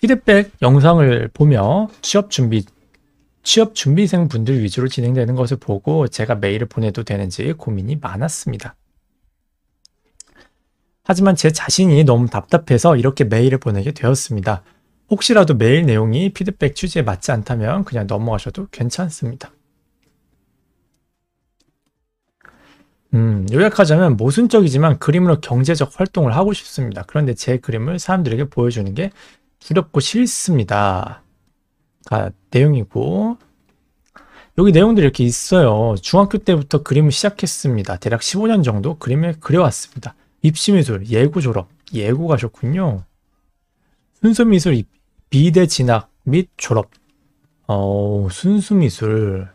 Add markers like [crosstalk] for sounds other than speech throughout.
피드백 영상을 보며 취업 준비 취업 준비생 분들 위주로 진행되는 것을 보고 제가 메일을 보내도 되는지 고민이 많았습니다. 하지만 제 자신이 너무 답답해서 이렇게 메일을 보내게 되었습니다. 혹시라도 메일 내용이 피드백 취지에 맞지 않다면 그냥 넘어가셔도 괜찮습니다. 음, 요약하자면 모순적이지만 그림으로 경제적 활동을 하고 싶습니다. 그런데 제 그림을 사람들에게 보여주는 게 두렵고 싫습니다. 가 내용이고 여기 내용들이 이렇게 있어요. 중학교 때부터 그림을 시작했습니다. 대략 15년 정도 그림을 그려왔습니다. 입시미술, 예고 졸업, 예고 가셨군요. 순수미술, 비대 진학 및 졸업. 어, 순수미술.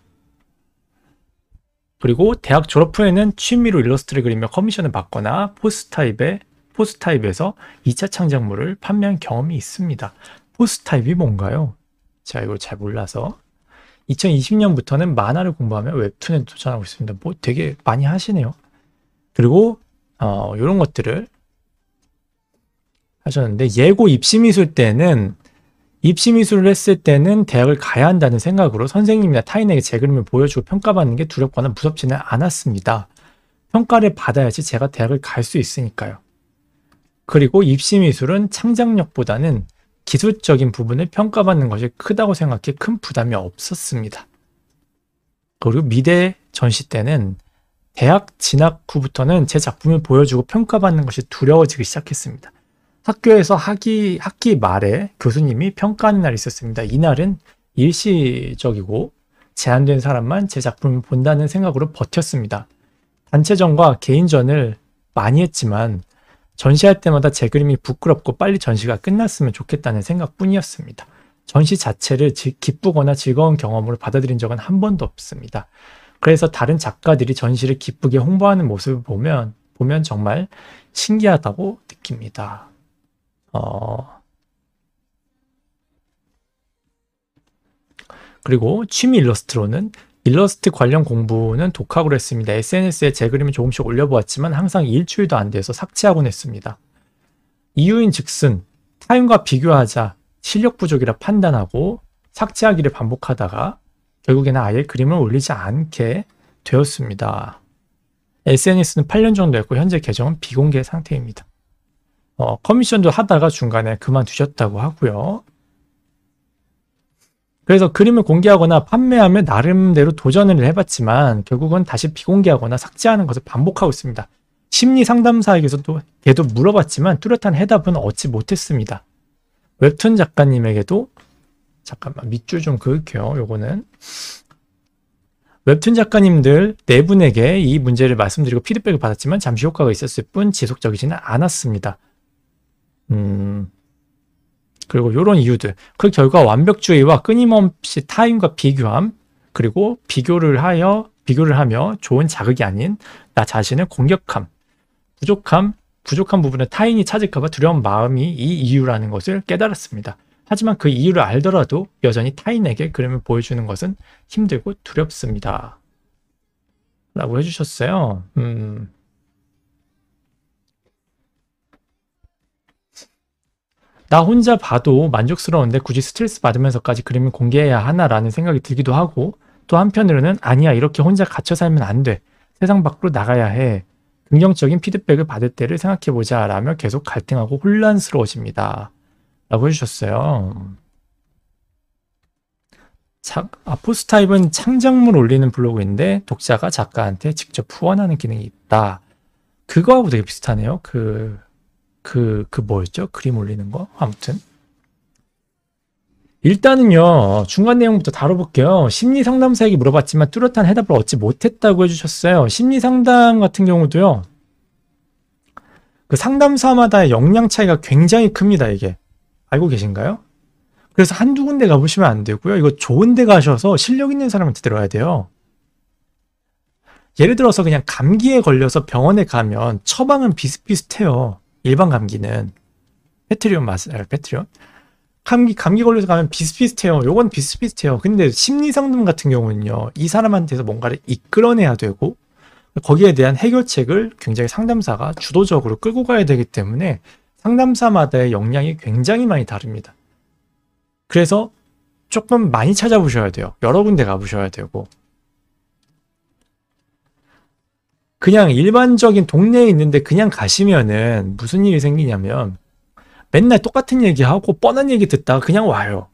그리고 대학 졸업 후에는 취미로 일러스트를 그리며 커미션을 받거나 포스 타입의 포스 타입에서 2차 창작물을 판매한 경험이 있습니다. 포스 타입이 뭔가요? 제가 이걸 잘 몰라서 2020년부터는 만화를 공부하며 웹툰에 도전하고 있습니다. 뭐 되게 많이 하시네요. 그리고 어, 이런 것들을 하셨는데 예고 입시미술 때는 입시미술을 했을 때는 대학을 가야 한다는 생각으로 선생님이나 타인에게 제 그림을 보여주고 평가받는 게 두렵거나 무섭지는 않았습니다. 평가를 받아야지 제가 대학을 갈 수 있으니까요. 그리고 입시 미술은 창작력보다는 기술적인 부분을 평가받는 것이 크다고 생각해 큰 부담이 없었습니다. 그리고 미대 전시 때는 대학 진학 후부터는 제 작품을 보여주고 평가받는 것이 두려워지기 시작했습니다. 학교에서 학기, 학기 말에 교수님이 평가하는 날이 있었습니다. 이날은 일시적이고 제한된 사람만 제 작품을 본다는 생각으로 버텼습니다. 단체전과 개인전을 많이 했지만 전시할 때마다 제 그림이 부끄럽고 빨리 전시가 끝났으면 좋겠다는 생각뿐이었습니다. 전시 자체를 지, 기쁘거나 즐거운 경험으로 받아들인 적은 한 번도 없습니다. 그래서 다른 작가들이 전시를 기쁘게 홍보하는 모습을 보면 보면 정말 신기하다고 느낍니다. 어... 그리고 취미 일러스트로는 일러스트 관련 공부는 독학으로 했습니다. SNS에 제 그림을 조금씩 올려보았지만 항상 일주일도 안 돼서 삭제하곤 했습니다. 이유인 즉슨 타인과 비교하자 실력 부족이라 판단하고 삭제하기를 반복하다가 결국에는 아예 그림을 올리지 않게 되었습니다. SNS는 8년 정도 했고 현재 계정은 비공개 상태입니다. 어, 커미션도 하다가 중간에 그만두셨다고 하고요. 그래서 그림을 공개하거나 판매하며 나름대로 도전을 해봤지만 결국은 다시 비공개하거나 삭제하는 것을 반복하고 있습니다. 심리 상담사에게서도 걔도 물어봤지만 뚜렷한 해답은 얻지 못했습니다. 웹툰 작가님에게도 잠깐만 밑줄 좀 그을게요. 요거는 웹툰 작가님들 네 분에게 이 문제를 말씀드리고 피드백을 받았지만 잠시 효과가 있었을 뿐 지속적이지는 않았습니다. 음, 그리고 이런 이유들 그 결과 완벽주의와 끊임없이 타인과 비교함 그리고 비교를 하여 비교를 하며 좋은 자극이 아닌 나 자신을 공격함 부족함 부족한 부분에 타인이 찾을까봐 두려운 마음이 이 이유라는 것을 깨달았습니다. 하지만 그 이유를 알더라도 여전히 타인에게 그림을 보여주는 것은 힘들고 두렵습니다. 라고 해주셨어요. 음. 나 혼자 봐도 만족스러운데 굳이 스트레스 받으면서까지 그림을 공개해야 하나라는 생각이 들기도 하고 또 한편으로는 아니야 이렇게 혼자 갇혀 살면 안 돼. 세상 밖으로 나가야 해. 긍정적인 피드백을 받을 때를 생각해보자 라며 계속 갈등하고 혼란스러워집니다. 라고 해주셨어요. 자, 아포스타입은 창작물 올리는 블로그인데 독자가 작가한테 직접 후원하는 기능이 있다. 그거하고 되게 비슷하네요. 그 그, 그 뭐였죠? 그림 올리는 거? 아무튼. 일단은요, 중간 내용부터 다뤄볼게요. 심리 상담사에게 물어봤지만 뚜렷한 해답을 얻지 못했다고 해주셨어요. 심리 상담 같은 경우도요, 그 상담사마다의 역량 차이가 굉장히 큽니다, 이게. 알고 계신가요? 그래서 한두 군데 가보시면 안 되고요. 이거 좋은 데 가셔서 실력 있는 사람한테 들어야 돼요. 예를 들어서 그냥 감기에 걸려서 병원에 가면 처방은 비슷비슷해요. 일반 감기는 페트리온 맞아요. 아, 페트리온. 감기 감기 걸려서 가면 비슷비슷해요. 요건 비슷비슷해요. 근데 심리 상담 같은 경우는요. 이 사람한테서 뭔가를 이끌어내야 되고 거기에 대한 해결책을 굉장히 상담사가 주도적으로 끌고 가야 되기 때문에 상담사마다의 역량이 굉장히 많이 다릅니다. 그래서 조금 많이 찾아보셔야 돼요. 여러 군데 가보셔야 되고 그냥 일반적인 동네에 있는데 그냥 가시면은 무슨 일이 생기냐면 맨날 똑같은 얘기하고 뻔한 얘기 듣다가 그냥 와요.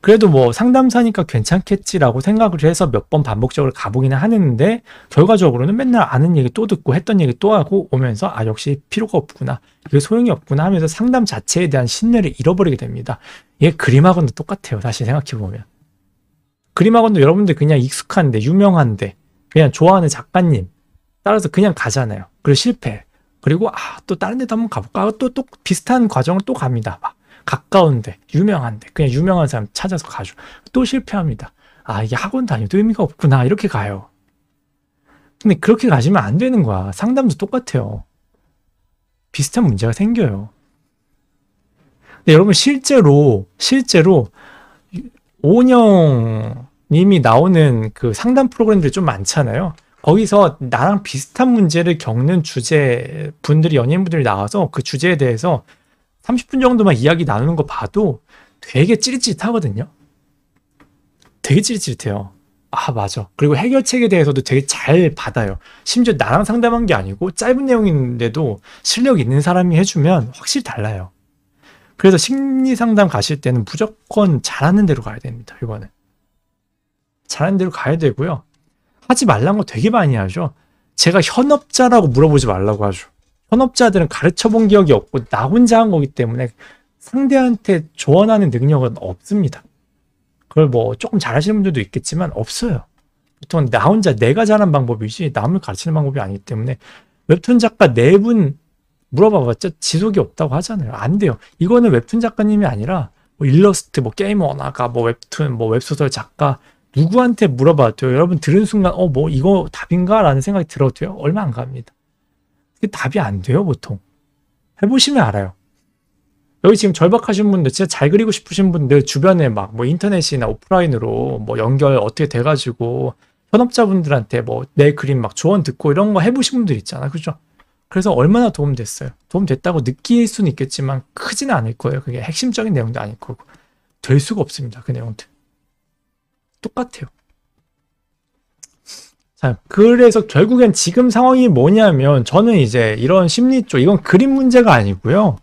그래도 뭐 상담사니까 괜찮겠지라고 생각을 해서 몇 번 반복적으로 가보기는 하는데 결과적으로는 맨날 아는 얘기 또 듣고 했던 얘기 또 하고 오면서 아 역시 필요가 없구나 이게 소용이 없구나 하면서 상담 자체에 대한 신뢰를 잃어버리게 됩니다. 얘그림학원도 똑같아요. 다시 생각해보면. 그림학원도 여러분들 그냥 익숙한데 유명한데 그냥 좋아하는 작가님 따라서 그냥 가잖아요. 그리고 실패. 그리고 아 또 다른 데도 한번 가볼까? 또또 또 비슷한 과정을 또 갑니다. 막 가까운데 유명한데 그냥 유명한 사람 찾아서 가죠. 또 실패합니다. 아 이게 학원 다녀도 의미가 없구나 이렇게 가요. 근데 그렇게 가시면 안 되는 거야. 상담도 똑같아요. 비슷한 문제가 생겨요. 근데 여러분 실제로 실제로 5년 님이 나오는 그 상담 프로그램들이 좀 많잖아요. 거기서 나랑 비슷한 문제를 겪는 주제 분들이 연예인분들이 나와서 그 주제에 대해서 30분 정도만 이야기 나누는 거 봐도 되게 찌릿찌릿하거든요. 되게 찌릿찌릿해요. 아 맞아. 그리고 해결책에 대해서도 되게 잘 받아요. 심지어 나랑 상담한 게 아니고 짧은 내용인데도 실력 있는 사람이 해주면 확실히 달라요. 그래서 심리 상담 가실 때는 무조건 잘하는 대로 가야 됩니다. 이번에 잘하는 대로 가야 되고요. 하지 말란 거 되게 많이 하죠. 제가 현업자라고 물어보지 말라고 하죠. 현업자들은 가르쳐 본 기억이 없고 나 혼자 한 거기 때문에 상대한테 조언하는 능력은 없습니다. 그걸 뭐 조금 잘하시는 분들도 있겠지만 없어요. 보통 나 혼자 내가 잘한 방법이지 남을 가르치는 방법이 아니기 때문에 웹툰 작가 네 분 물어봐봤자 지속이 없다고 하잖아요. 안 돼요. 이거는 웹툰 작가님이 아니라 뭐 일러스트, 뭐 게임 언어가, 뭐 웹툰, 뭐 웹소설 작가 누구한테 물어봐도 여러분 들은 순간 어 뭐 이거 답인가 라는 생각이 들어도 요 얼마 안 갑니다. 그게 답이 안 돼요 보통. 해보시면 알아요. 여기 지금 절박하신 분들 진짜 잘 그리고 싶으신 분들 주변에 막 뭐 인터넷이나 오프라인으로 뭐 연결 어떻게 돼가지고 현업자분들한테 뭐 내 그림 막 조언 듣고 이런 거 해보신 분들 있잖아 그죠? 그래서 얼마나 도움 됐어요. 도움 됐다고 느낄 수는 있겠지만 크지는 않을 거예요. 그게 핵심적인 내용도 아닐 거고 될 수가 없습니다. 그 내용들. 똑같아요. 자, 그래서 결국엔 지금 상황이 뭐냐면 저는 이제 이런 심리 쪽, 이건 그림 문제가 아니고요.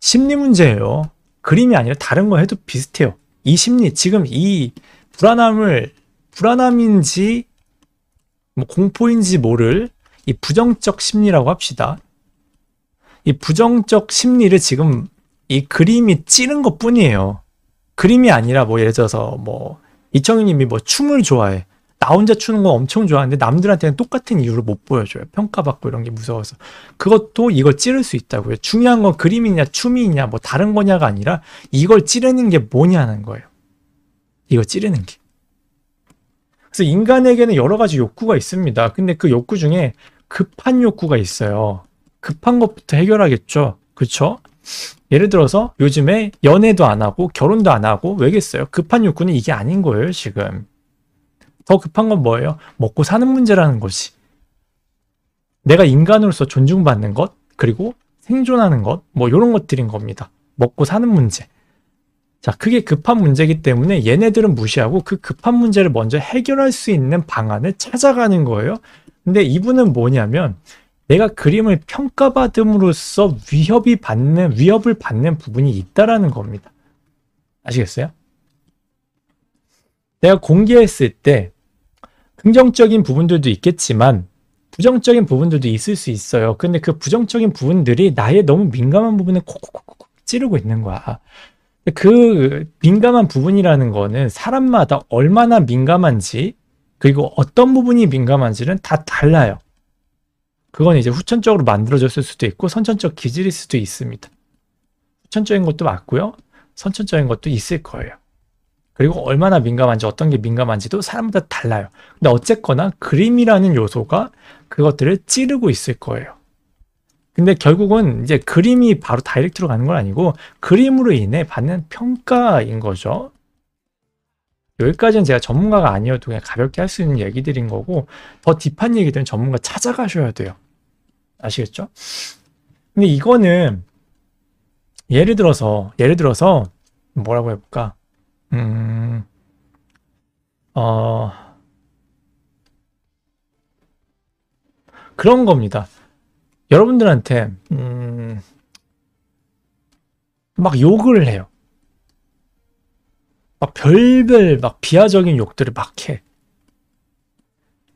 심리 문제예요. 그림이 아니라 다른 거 해도 비슷해요. 이 심리, 지금 이 불안함을, 불안함인지 뭐 공포인지 모를 이 부정적 심리라고 합시다. 이 부정적 심리를 지금 이 그림이 찌는 것 뿐이에요. 그림이 아니라 뭐 예를 들어서 뭐 이청윤님이 뭐 춤을 좋아해. 나 혼자 추는 건 엄청 좋아하는데 남들한테는 똑같은 이유로 못 보여줘요. 평가받고 이런 게 무서워서. 그것도 이걸 찌를 수 있다고요. 중요한 건 그림이냐 춤이냐 뭐 다른 거냐가 아니라 이걸 찌르는 게 뭐냐는 거예요. 이걸 찌르는 게. 그래서 인간에게는 여러 가지 욕구가 있습니다. 근데 그 욕구 중에 급한 욕구가 있어요. 급한 것부터 해결하겠죠. 그렇죠? 예를 들어서 요즘에 연애도 안 하고 결혼도 안 하고 왜겠어요? 급한 욕구는 이게 아닌 거예요, 지금. 더 급한 건 뭐예요? 먹고 사는 문제라는 거지. 내가 인간으로서 존중받는 것, 그리고 생존하는 것, 뭐 이런 것들인 겁니다. 먹고 사는 문제. 자, 그게 급한 문제이기 때문에 얘네들은 무시하고 그 급한 문제를 먼저 해결할 수 있는 방안을 찾아가는 거예요. 근데 이분은 뭐냐면 내가 그림을 평가받음으로써 위협이 받는 위협을 받는 부분이 있다라는 겁니다. 아시겠어요? 내가 공개했을 때 긍정적인 부분들도 있겠지만 부정적인 부분들도 있을 수 있어요. 근데 그 부정적인 부분들이 나의 너무 민감한 부분을 콕콕콕콕 찌르고 있는 거야. 그 민감한 부분이라는 거는 사람마다 얼마나 민감한지 그리고 어떤 부분이 민감한지는 다 달라요. 그건 이제 후천적으로 만들어졌을 수도 있고 선천적 기질일 수도 있습니다. 후천적인 것도 맞고요. 선천적인 것도 있을 거예요. 그리고 얼마나 민감한지 어떤 게 민감한지도 사람마다 달라요. 근데 어쨌거나 그림이라는 요소가 그것들을 찌르고 있을 거예요. 근데 결국은 이제 그림이 바로 다이렉트로 가는 건 아니고 그림으로 인해 받는 평가인 거죠. 여기까지는 제가 전문가가 아니어도 그냥 가볍게 할 수 있는 얘기들인 거고 더 딥한 얘기들은 전문가 찾아가셔야 돼요. 아시겠죠? 근데 이거는 예를 들어서 예를 들어서 뭐라고 해볼까? 음, 어, 그런 겁니다. 여러분들한테 음, 막 욕을 해요. 막 별별 막 비하적인 욕들을 막 해.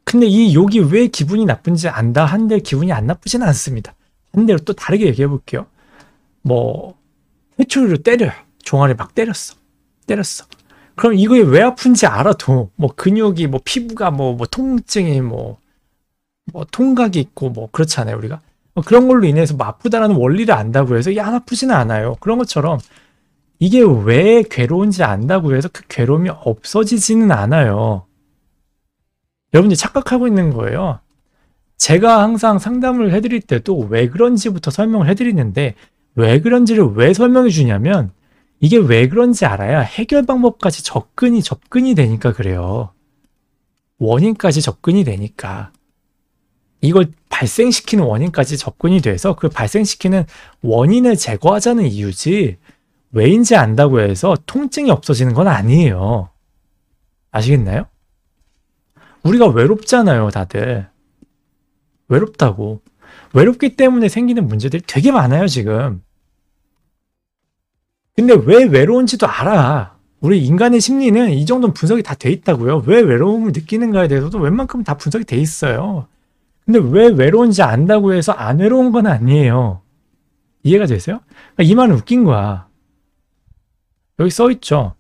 근데 이 욕이 왜 기분이 나쁜지 안다 한데 기분이 안 나쁘진 않습니다. 반대로 또 다르게 얘기해 볼게요. 뭐 회초리로 때려요. 종아리 막 때렸어. 때렸어. 그럼 이거왜 아픈지 알아도 뭐 근육이 뭐 피부가 뭐뭐 뭐 통증이 뭐뭐 뭐 통각이 있고 뭐 그렇잖아요 우리가 뭐 그런 걸로 인해서 뭐 아프다라는 원리를 안다고 해서 야 아프지는 않아요 그런 것처럼 이게 왜 괴로운지 안다고 해서 그 괴로움이 없어지지는 않아요 여러분이 들 착각하고 있는 거예요. 제가 항상 상담을 해드릴 때도 왜 그런지부터 설명을 해드리는데 왜 그런지를 왜 설명해 주냐면 이게 왜 그런지 알아야 해결 방법까지 접근이 접근이 되니까 그래요. 원인까지 접근이 되니까 이걸 발생시키는 원인까지 접근이 돼서 그 발생시키는 원인을 제거하자는 이유지 왜인지 안다고 해서 통증이 없어지는 건 아니에요. 아시겠나요? 우리가 외롭잖아요, 다들. 외롭다고. 외롭기 때문에 생기는 문제들이 되게 많아요, 지금. 근데 왜 외로운지도 알아. 우리 인간의 심리는 이 정도는 분석이 다 돼 있다고요. 왜 외로움을 느끼는가에 대해서도 웬만큼 다 분석이 돼 있어요. 근데 왜 외로운지 안다고 해서 안 외로운 건 아니에요. 이해가 되세요? 그러니까 이 말은 웃긴 거야. 여기 써 있죠.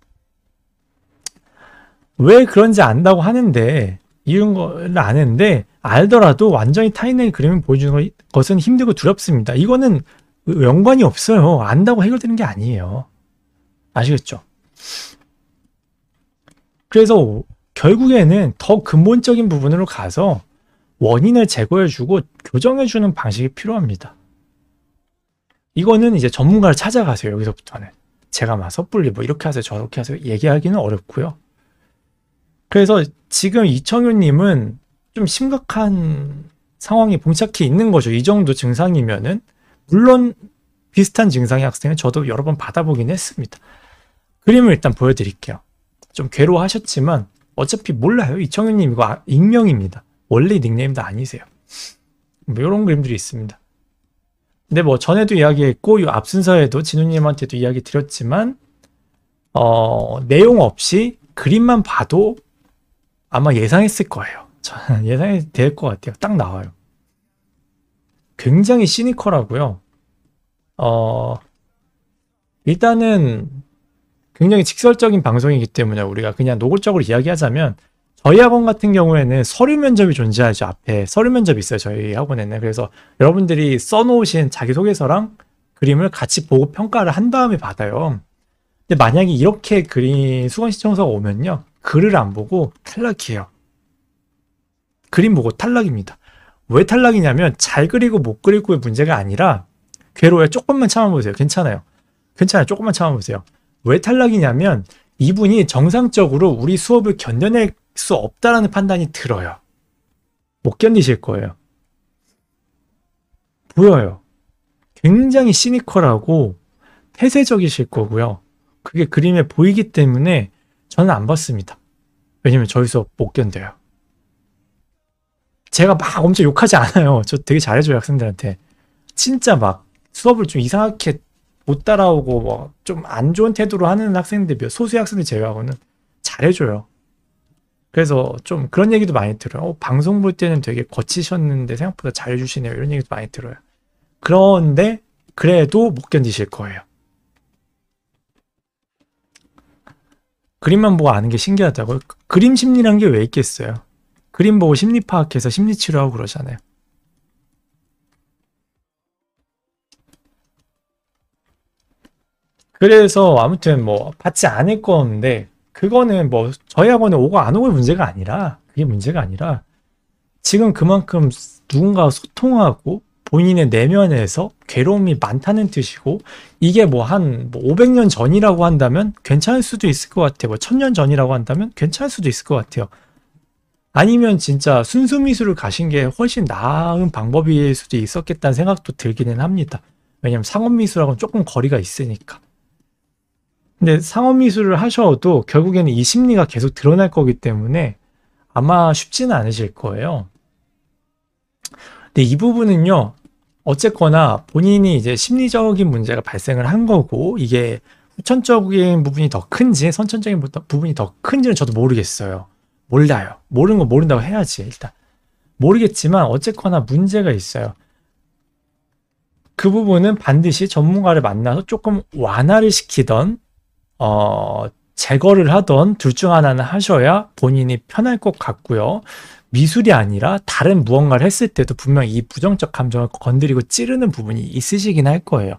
왜 그런지 안다고 하는데 이런 걸 안 했는데 알더라도 완전히 타인의 그림을 보여주는 것은 힘들고 두렵습니다. 이거는 연관이 없어요. 안다고 해결되는 게 아니에요. 아시겠죠? 그래서 결국에는 더 근본적인 부분으로 가서 원인을 제거해주고 교정해주는 방식이 필요합니다. 이거는 이제 전문가를 찾아가세요. 여기서부터는. 제가 막 섣불리 뭐 이렇게 하세요. 저렇게 하세요. 얘기하기는 어렵고요. 그래서 지금 이청윤님은 좀 심각한 상황이 봉착해 있는 거죠. 이 정도 증상이면은 물론 비슷한 증상의 학생은 저도 여러 번 받아보긴 했습니다. 그림을 일단 보여드릴게요. 좀 괴로워하셨지만 어차피 몰라요. 이청윤님 이거 아, 익명입니다. 원래 닉네임도 아니세요. 뭐 이런 그림들이 있습니다. 근데 뭐 전에도 이야기했고 이앞 순서에도 진우님한테도 이야기 드렸지만 어, 내용 없이 그림만 봐도 아마 예상했을 거예요. 저는 [laughs] 예상이 될 것 같아요. 딱 나와요. 굉장히 시니컬하고요. 어, 일단은 굉장히 직설적인 방송이기 때문에 우리가 그냥 노골적으로 이야기하자면 저희 학원 같은 경우에는 서류 면접이 존재하죠. 앞에 서류 면접이 있어요. 저희 학원에는. 그래서 여러분들이 써놓으신 자기소개서랑 그림을 같이 보고 평가를 한 다음에 받아요. 근데 만약에 이렇게 그린 수강신청서가 오면요. 글을 안 보고 탈락해요 그림 보고 탈락입니다. 왜 탈락이냐면 잘 그리고 못 그리고의 문제가 아니라 괴로워요. 조금만 참아보세요. 괜찮아요. 괜찮아요. 조금만 참아보세요. 왜 탈락이냐면 이분이 정상적으로 우리 수업을 견뎌낼 수 없다라는 판단이 들어요. 못 견디실 거예요. 보여요. 굉장히 시니컬하고 폐쇄적이실 거고요. 그게 그림에 보이기 때문에 저는 안 봤습니다. 왜냐면 저희 수업 못 견뎌요. 제가 막 엄청 욕하지 않아요. 저 되게 잘해줘요, 학생들한테. 진짜 막 수업을 좀 이상하게 못 따라오고 뭐 좀 안 좋은 태도로 하는 학생들 소수의 학생들 제외하고는 잘해줘요. 그래서 좀 그런 얘기도 많이 들어요. 어, 방송 볼 때는 되게 거치셨는데 생각보다 잘해주시네요. 이런 얘기도 많이 들어요. 그런데 그래도 못 견디실 거예요. 그림만 보고 아는 게 신기하다고요? 그림 심리란 게 왜 있겠어요? 그림 보고 심리 파악해서 심리 치료하고 그러잖아요. 그래서 아무튼 뭐 받지 않을 건데 그거는 뭐 저희 학원에 오고 안 오고의 문제가 아니라 그게 문제가 아니라 지금 그만큼 누군가 소통하고 본인의 내면에서 괴로움이 많다는 뜻이고 이게 뭐 한 500년 뭐 전이라고 한다면 괜찮을 수도 있을 것 같아요. 뭐 1000년 전이라고 한다면 괜찮을 수도 있을 것 같아요. 아니면 진짜 순수 미술을 가신 게 훨씬 나은 방법일 수도 있었겠다는 생각도 들기는 합니다. 왜냐면 상업 미술하고는 조금 거리가 있으니까. 근데 상업 미술을 하셔도 결국에는 이 심리가 계속 드러날 거기 때문에 아마 쉽지는 않으실 거예요. 근데 이 부분은요, 어쨌거나 본인이 이제 심리적인 문제가 발생을 한 거고 이게 후천적인 부분이 더 큰지 선천적인 부분이 더 큰지는 저도 모르겠어요. 몰라요. 모르는 거 모른다고 해야지 일단. 모르겠지만 어쨌거나 문제가 있어요. 그 부분은 반드시 전문가를 만나서 조금 완화를 시키던 어 제거를 하던 둘 중 하나는 하셔야 본인이 편할 것 같고요. 미술이 아니라 다른 무언가를 했을 때도 분명 이 부정적 감정을 건드리고 찌르는 부분이 있으시긴 할 거예요.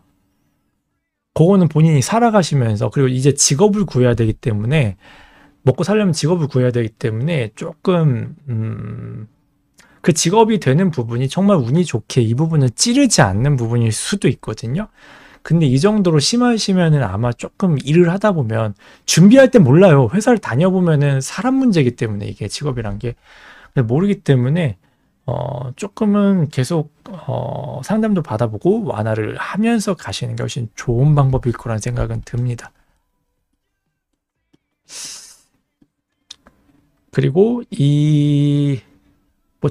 그거는 본인이 살아가시면서 그리고 이제 직업을 구해야 되기 때문에 먹고 살려면 직업을 구해야 되기 때문에 조금 음, 그 직업이 되는 부분이 정말 운이 좋게 이 부분을 찌르지 않는 부분일 수도 있거든요. 근데 이 정도로 심하시면은 아마 조금 일을 하다 보면 준비할 때 몰라요. 회사를 다녀보면은 사람 문제이기 때문에 이게 직업이란 게 네, 모르기 때문에 어, 조금은 계속 어, 상담도 받아보고 완화를 하면서 가시는 게 훨씬 좋은 방법일 거란 생각은 듭니다. 그리고 이뭐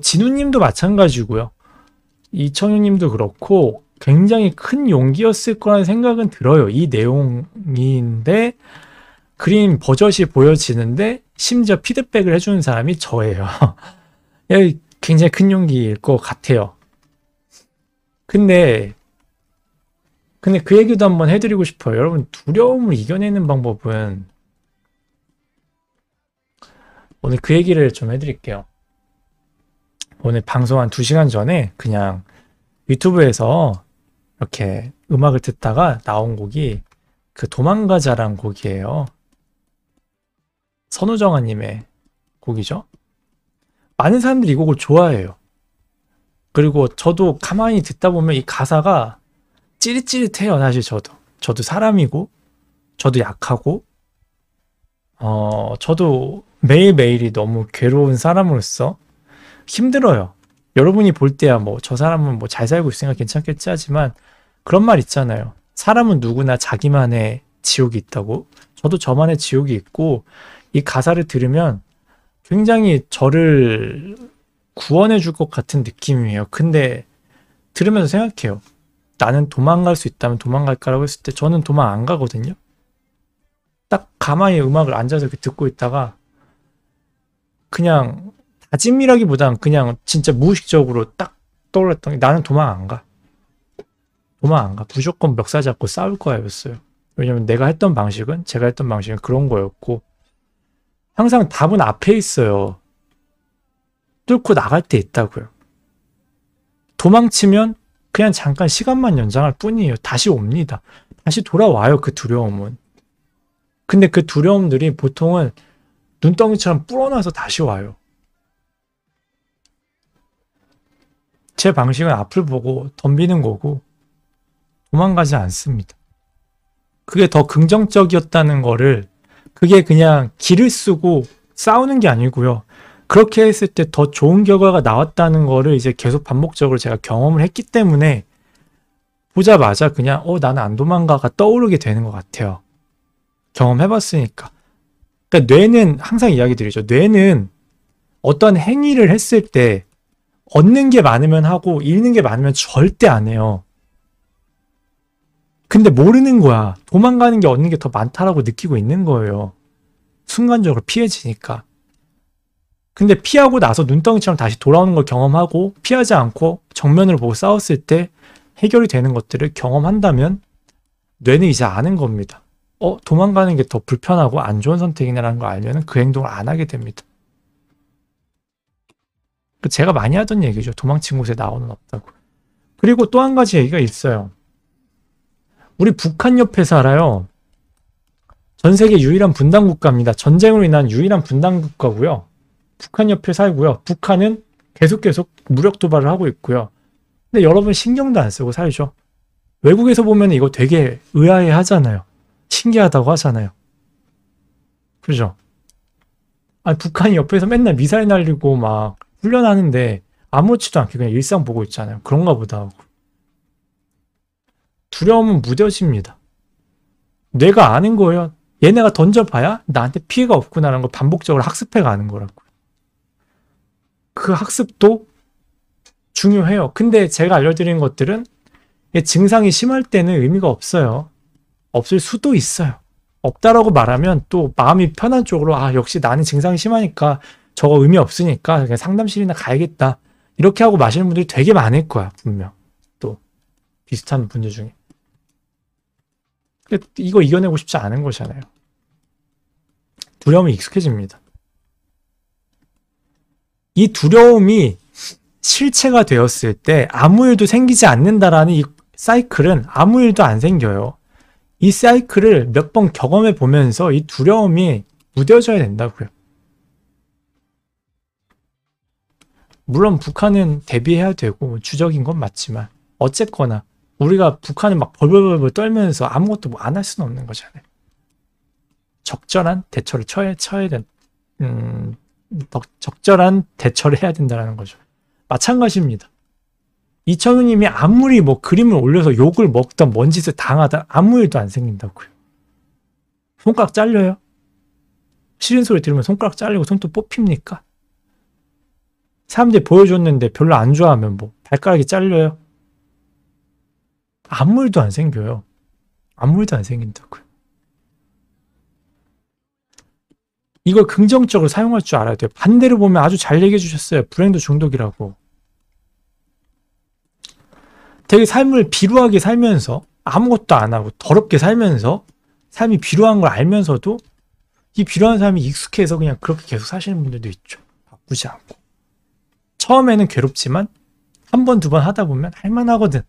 진우님도 마찬가지고요. 이청유님도 그렇고 굉장히 큰 용기였을 거라는 생각은 들어요. 이 내용인데 그림 버젓이 보여지는데 심지어 피드백을 해주는 사람이 저예요. [laughs] 예, 굉장히 큰 용기일 것 같아요. 근데 근데 그 얘기도 한번 해드리고 싶어요. 여러분 두려움을 이겨내는 방법은 오늘 그 얘기를 좀 해드릴게요. 오늘 방송 한 2시간 전에 그냥 유튜브에서 이렇게 음악을 듣다가 나온 곡이 그 도망가자란 곡이에요. 선우정아님의 곡이죠. 많은 사람들이 이 곡을 좋아해요. 그리고 저도 가만히 듣다 보면 이 가사가 찌릿찌릿해요. 사실 저도. 저도 사람이고, 저도 약하고, 어, 저도 매일매일이 너무 괴로운 사람으로서 힘들어요. 여러분이 볼 때야 뭐 저 사람은 뭐 잘 살고 있으니까 괜찮겠지 하지만 그런 말 있잖아요. 사람은 누구나 자기만의 지옥이 있다고. 저도 저만의 지옥이 있고 이 가사를 들으면 굉장히 저를 구원해 줄 것 같은 느낌이에요. 근데 들으면서 생각해요. 나는 도망갈 수 있다면 도망갈까라고 했을 때 저는 도망 안 가거든요. 딱 가만히 음악을 앉아서 이렇게 듣고 있다가 그냥 다짐이라기보단 그냥 진짜 무의식적으로 딱 떠올랐던 게 나는 도망 안 가. 도망 안 가. 무조건 멱살 잡고 싸울 거야였어요. 왜냐면 내가 했던 방식은 제가 했던 방식은 그런 거였고 항상 답은 앞에 있어요. 뚫고 나갈 때 있다고요. 도망치면 그냥 잠깐 시간만 연장할 뿐이에요. 다시 옵니다. 다시 돌아와요. 그 두려움은. 근데 그 두려움들이 보통은 눈덩이처럼 불어나서 다시 와요. 제 방식은 앞을 보고 덤비는 거고 도망가지 않습니다. 그게 더 긍정적이었다는 거를 그게 그냥 길을 쓰고 싸우는 게 아니고요. 그렇게 했을 때 더 좋은 결과가 나왔다는 거를 이제 계속 반복적으로 제가 경험을 했기 때문에 보자마자 그냥 어 나는 안 도망가가 떠오르게 되는 것 같아요. 경험해봤으니까. 그러니까 뇌는 항상 이야기 드리죠. 뇌는 어떤 행위를 했을 때 얻는 게 많으면 하고 잃는 게 많으면 절대 안 해요. 근데 모르는 거야. 도망가는 게 얻는 게 더 많다라고 느끼고 있는 거예요. 순간적으로 피해지니까. 근데 피하고 나서 눈덩이처럼 다시 돌아오는 걸 경험하고 피하지 않고 정면으로 보고 싸웠을 때 해결이 되는 것들을 경험한다면 뇌는 이제 아는 겁니다. 어, 도망가는 게 더 불편하고 안 좋은 선택이라는 걸 알면 그 행동을 안 하게 됩니다. 그 제가 많이 하던 얘기죠. 도망친 곳에 나오는 없다고. 그리고 또 한 가지 얘기가 있어요. 우리 북한 옆에 살아요. 전 세계 유일한 분단 국가입니다. 전쟁으로 인한 유일한 분단 국가고요. 북한 옆에 살고요. 북한은 계속 계속 무력 도발을 하고 있고요. 근데 여러분 신경도 안 쓰고 살죠. 외국에서 보면 이거 되게 의아해 하잖아요. 신기하다고 하잖아요. 그죠? 아니 북한이 옆에서 맨날 미사일 날리고 막 훈련하는데 아무렇지도 않게 그냥 일상 보고 있잖아요. 그런가 보다 하고. 두려움은 무뎌집니다. 뇌가 아는 거예요. 얘네가 던져봐야 나한테 피해가 없구나라는 걸 반복적으로 학습해 가는 거라고요. 그 학습도 중요해요. 근데 제가 알려드린 것들은 증상이 심할 때는 의미가 없어요. 없을 수도 있어요. 없다라고 말하면 또 마음이 편한 쪽으로 아 역시 나는 증상이 심하니까 저거 의미 없으니까 그냥 상담실이나 가야겠다 이렇게 하고 마시는 분들이 되게 많을 거야 분명 또 비슷한 분들 중에 이거 이겨내고 싶지 않은 것이잖아요. 두려움이 익숙해집니다. 이 두려움이 실체가 되었을 때 아무 일도 생기지 않는다라는 이 사이클은 아무 일도 안 생겨요. 이 사이클을 몇 번 경험해 보면서 이 두려움이 무뎌져야 된다고요. 물론 북한은 대비해야 되고 주적인 건 맞지만 어쨌거나 우리가 북한이 막 벌벌벌벌 떨면서 아무것도 뭐안할 수는 없는 거잖아요. 적절한 대처를 쳐야, 쳐야 된, 음, 적절한 대처를 해야 된다는 거죠. 마찬가지입니다. 이천우님이 아무리 뭐 그림을 올려서 욕을 먹던 먼 짓을 당하다 아무 일도 안 생긴다고요. 손가락 잘려요? 싫은 소리 들으면 손가락 잘리고 손톱 뽑힙니까? 사람들이 보여줬는데 별로 안 좋아하면 뭐 발가락이 잘려요? 안물도 안 생겨요. 안물도 안 생긴다고요. 이걸 긍정적으로 사용할 줄 알아야 돼요. 반대로 보면 아주 잘 얘기해 주셨어요. 불행도 중독이라고. 되게 삶을 비루하게 살면서 아무것도 안 하고 더럽게 살면서 삶이 비루한 걸 알면서도 이 비루한 삶이 익숙해서 그냥 그렇게 계속 사시는 분들도 있죠. 바쁘지 않고. 처음에는 괴롭지만 한 번, 두 번 하다 보면 할만하거든.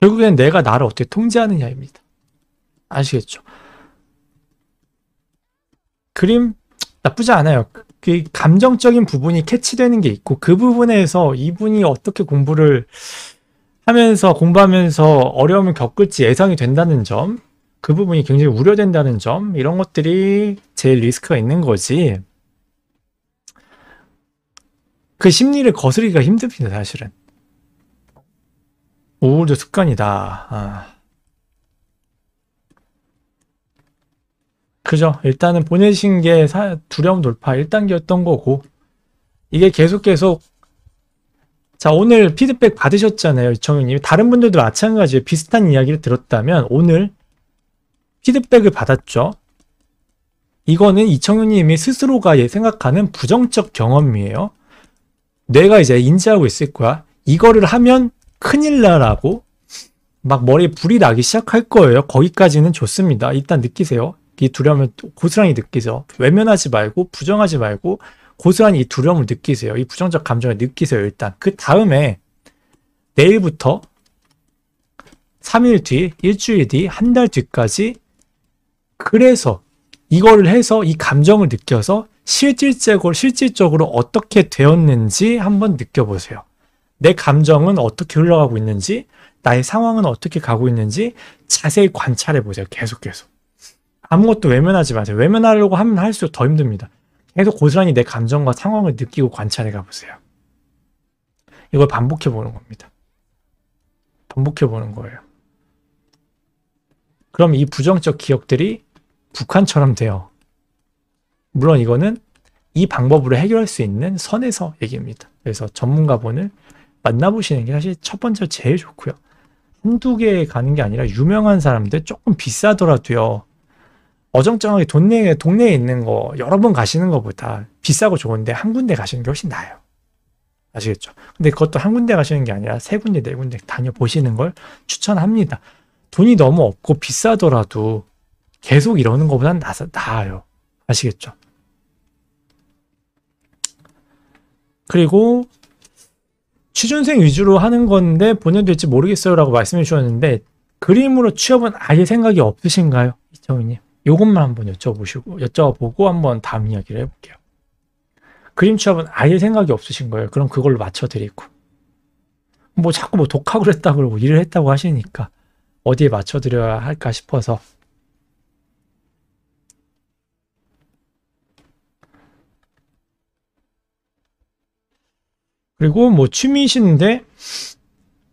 결국엔 내가 나를 어떻게 통제하느냐입니다. 아시겠죠? 그림 나쁘지 않아요. 그 감정적인 부분이 캐치되는 게 있고 그 부분에서 이분이 어떻게 공부를 하면서 공부하면서 어려움을 겪을지 예상이 된다는 점, 그 부분이 굉장히 우려된다는 점 이런 것들이 제일 리스크가 있는 거지. 그 심리를 거스르기가 힘듭니다, 사실은. 우울도 습관이다. 아. 그죠? 일단은 보내신 게 사, 두려움 돌파 1단계였던 거고 이게 계속 계속 자 오늘 피드백 받으셨잖아요 이청영님 다른 분들도 마찬가지로 비슷한 이야기를 들었다면 오늘 피드백을 받았죠 이거는 이청용님이 스스로가 예, 생각하는 부정적 경험이에요 내가 이제 인지하고 있을 거야 이거를 하면 큰일 나라고 막 머리에 불이 나기 시작할 거예요. 거기까지는 좋습니다. 일단 느끼세요. 이 두려움을 고스란히 느끼죠. 외면하지 말고 부정하지 말고 고스란히 이 두려움을 느끼세요. 이 부정적 감정을 느끼세요. 일단 그 다음에 내일부터 3일 뒤, 일주일 뒤, 한 달 뒤까지 그래서 이걸 해서 이 감정을 느껴서 실질적으로 실질적으로 어떻게 되었는지 한번 느껴보세요. 내 감정은 어떻게 흘러가고 있는지, 나의 상황은 어떻게 가고 있는지 자세히 관찰해 보세요. 계속 계속. 아무것도 외면하지 마세요. 외면하려고 하면 할수록 더 힘듭니다. 계속 고스란히 내 감정과 상황을 느끼고 관찰해 가보세요. 이걸 반복해 보는 겁니다. 반복해 보는 거예요. 그럼 이 부정적 기억들이 북한처럼 돼요. 물론 이거는 이 방법으로 해결할 수 있는 선에서 얘기입니다. 그래서 전문가 분을 만나보시는 게 사실 첫 번째 제일 좋고요. 한두 개 가는 게 아니라 유명한 사람들 조금 비싸더라도요. 어정쩡하게 동네에, 동네에 있는 거 여러 번 가시는 것보다 비싸고 좋은데 한 군데 가시는 게 훨씬 나아요. 아시겠죠? 근데 그것도 한 군데 가시는 게 아니라 세 군데, 네 군데 다녀보시는 걸 추천합니다. 돈이 너무 없고 비싸더라도 계속 이러는 것보단 나, 나아요. 아시겠죠? 그리고 취준생 위주로 하는 건데 본연 될지 모르겠어요라고 말씀해 주셨는데 그림으로 취업은 아예 생각이 없으신가요, 이청우님? 이것만 한번 여쭤보시고 여쭤보고 한번 다음 이야기를 해볼게요. 그림 취업은 아예 생각이 없으신 거예요. 그럼 그걸로 맞춰드리고 뭐 자꾸 뭐 독학을 했다 고 그러고 일을 했다고 하시니까 어디에 맞춰드려야 할까 싶어서 그리고 뭐 취미이신데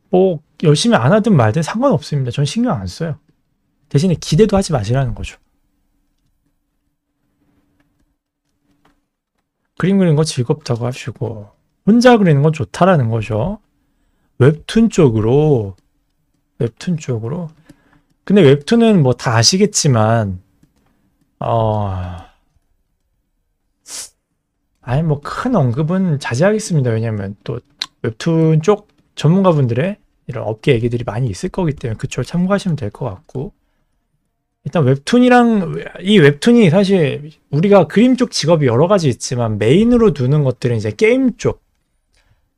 뭐 열심히 안 하든 말든 상관없습니다. 전 신경 안 써요. 대신에 기대도 하지 마시라는 거죠. 그림 그리는 거 즐겁다고 하시고 혼자 그리는 건 좋다라는 거죠. 웹툰 쪽으로 웹툰 쪽으로 근데 웹툰은 뭐 다 아시겠지만 어... 아니 뭐 큰 언급은 자제하겠습니다. 왜냐면 또 웹툰 쪽 전문가분들의 이런 업계 얘기들이 많이 있을 거기 때문에 그쪽을 참고하시면 될 것 같고 일단 웹툰이랑 이 웹툰이 사실 우리가 그림 쪽 직업이 여러 가지 있지만 메인으로 두는 것들은 이제 게임 쪽이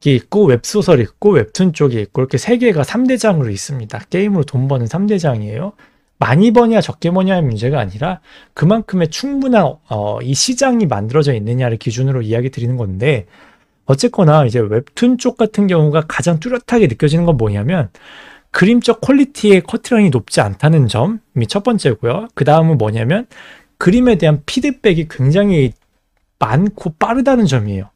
있고 웹소설 있고 웹툰 쪽이 있고 이렇게 세 개가 3대장으로 있습니다. 게임으로 돈 버는 3대장이에요. 많이 버냐 적게 버냐의 문제가 아니라 그만큼의 충분한 어, 이 시장이 만들어져 있느냐를 기준으로 이야기 드리는 건데 어쨌거나 이제 웹툰 쪽 같은 경우가 가장 뚜렷하게 느껴지는 건 뭐냐면 그림적 퀄리티의 커트라인이 높지 않다는 점이 첫 번째고요. 그 다음은 뭐냐면 그림에 대한 피드백이 굉장히 많고 빠르다는 점이에요.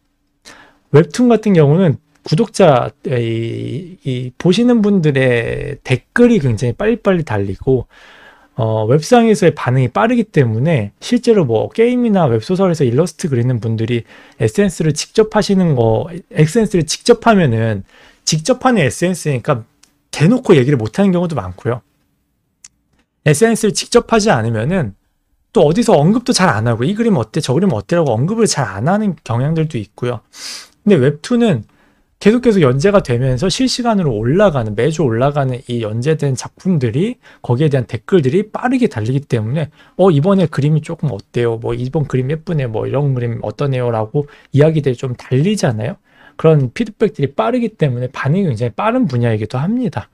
웹툰 같은 경우는 구독자 이, 이 보시는 분들의 댓글이 굉장히 빨리빨리 달리고 어, 웹상에서의 반응이 빠르기 때문에 실제로 뭐 게임이나 웹소설에서 일러스트 그리는 분들이 에센스를 직접 하시는 거, 에센스를 직접 하면은 직접 하는 에센스니까 대놓고 얘기를 못하는 경우도 많고요. 에센스를 직접 하지 않으면은 또 어디서 언급도 잘 안 하고 이 그림 어때, 저 그림 어때라고 언급을 잘 안 하는 경향들도 있고요. 근데 웹툰은 계속 해서 연재가 되면서 실시간으로 올라가는 매주 올라가는 이 연재된 작품들이 거기에 대한 댓글들이 빠르게 달리기 때문에 어 이번에 그림이 조금 어때요 뭐 이번 그림 예쁘네 뭐 이런 그림 어떠네요 라고 이야기들이 좀 달리잖아요 그런 피드백들이 빠르기 때문에 반응이 굉장히 빠른 분야이기도 합니다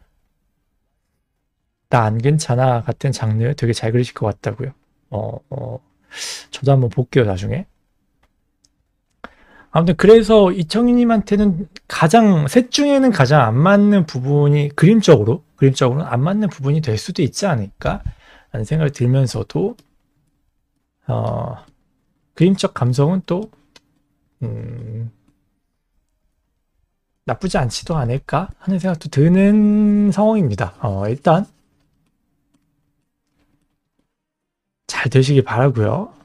나 안 괜찮아 같은 장르 되게 잘 그리실 것 같다고요 어, 어 저도 한번 볼게요 나중에 아무튼 그래서 이청희님한테는 가장 셋 중에는 가장 안 맞는 부분이 그림적으로 그림적으로 안 맞는 부분이 될 수도 있지 않을까 라는 생각이 들면서도 어, 그림적 감성은 또 음, 나쁘지 않지도 않을까 하는 생각도 드는 상황입니다. 어, 일단 잘 되시길 바라고요.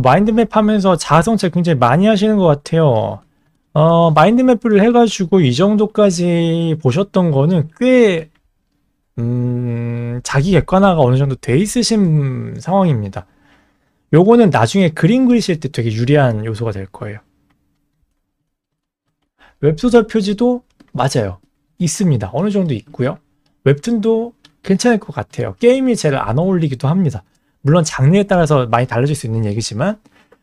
마인드맵 하면서 자성찰 굉장히 많이 하시는 것 같아요. 어, 마인드맵을 해가지고 이 정도까지 보셨던 거는 꽤, 음, 자기 객관화가 어느 정도 돼 있으신 상황입니다. 요거는 나중에 그림 그리실 때 되게 유리한 요소가 될 거예요. 웹소설 표지도 맞아요. 있습니다. 어느 정도 있고요. 웹툰도 괜찮을 것 같아요. 게임이 제일 안 어울리기도 합니다. 물론 장르에 따라서 많이 달라질 수 있는 얘기지만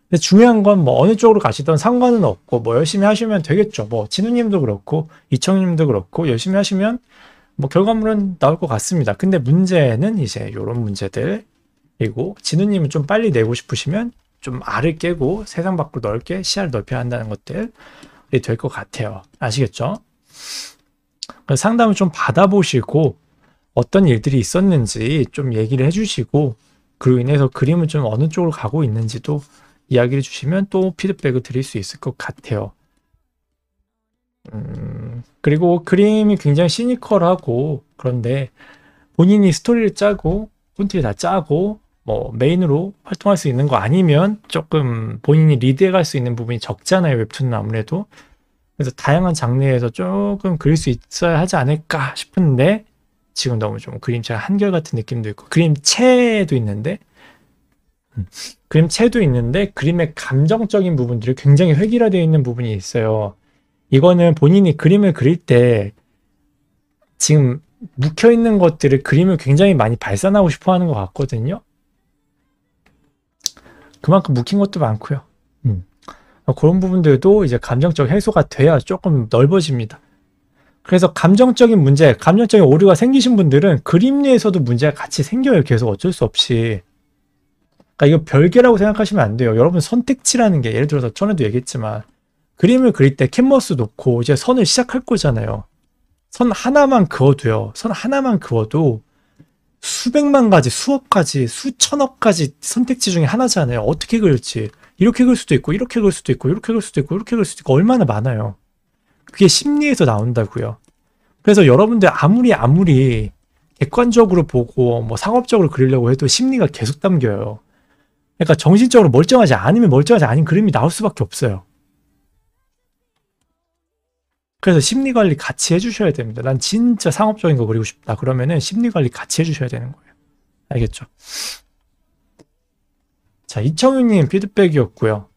근데 중요한 건 뭐 어느 쪽으로 가시던 상관은 없고 뭐 열심히 하시면 되겠죠. 뭐 진우님도 그렇고 이청님도 그렇고 열심히 하시면 뭐 결과물은 나올 것 같습니다. 근데 문제는 이제 요런 문제들 그리고 진우님은 좀 빨리 내고 싶으시면 좀 알을 깨고 세상 밖으로 넓게 시야를 넓혀야 한다는 것들이 될 것 같아요. 아시겠죠? 상담을 좀 받아보시고 어떤 일들이 있었는지 좀 얘기를 해주시고 그로 인해서 그림은 좀 어느 쪽으로 가고 있는지도 이야기를 주시면 또 피드백을 드릴 수 있을 것 같아요. 음, 그리고 그림이 굉장히 시니컬하고 그런데 본인이 스토리를 짜고 콘티를 다 짜고 뭐 메인으로 활동할 수 있는 거 아니면 조금 본인이 리드해 갈 수 있는 부분이 적잖아요 웹툰은 아무래도 그래서 다양한 장르에서 조금 그릴 수 있어야 하지 않을까 싶은데 지금 너무 좀 그림체 한결같은 느낌도 있고 그림체도 있는데 음, 그림체도 있는데 그림의 감정적인 부분들이 굉장히 획일화되어 있는 부분이 있어요. 이거는 본인이 그림을 그릴 때 지금 묵혀있는 것들을 그림을 굉장히 많이 발산하고 싶어 하는 것 같거든요. 그만큼 묵힌 것도 많고요. 음. 그런 부분들도 이제 감정적 해소가 돼야 조금 넓어집니다. 그래서 감정적인 문제, 감정적인 오류가 생기신 분들은 그림리에서도 문제가 같이 생겨요. 계속 어쩔 수 없이. 그러니까 이거 별개라고 생각하시면 안 돼요. 여러분 선택지라는 게 예를 들어서 전에도 얘기했지만 그림을 그릴 때 캔버스 놓고 이제 선을 시작할 거잖아요. 선 하나만 그어도요. 선 하나만 그어도 수백만 가지, 수억 가지, 수천억 가지 선택지 중에 하나잖아요. 어떻게 그릴지. 이렇게 그릴 수도 있고, 이렇게 그릴 수도 있고, 이렇게 그릴 수도 있고, 이렇게 그릴 수도 있고, 얼마나 많아요. 그게 심리에서 나온다고요. 그래서 여러분들 아무리 아무리 객관적으로 보고 뭐 상업적으로 그리려고 해도 심리가 계속 담겨요. 그러니까 정신적으로 멀쩡하지 않으면 멀쩡하지 않은 그림이 나올 수밖에 없어요. 그래서 심리관리 같이 해주셔야 됩니다. 난 진짜 상업적인 거 그리고 싶다. 그러면은 심리관리 같이 해주셔야 되는 거예요. 알겠죠? 자, 이청윤님 피드백이었고요.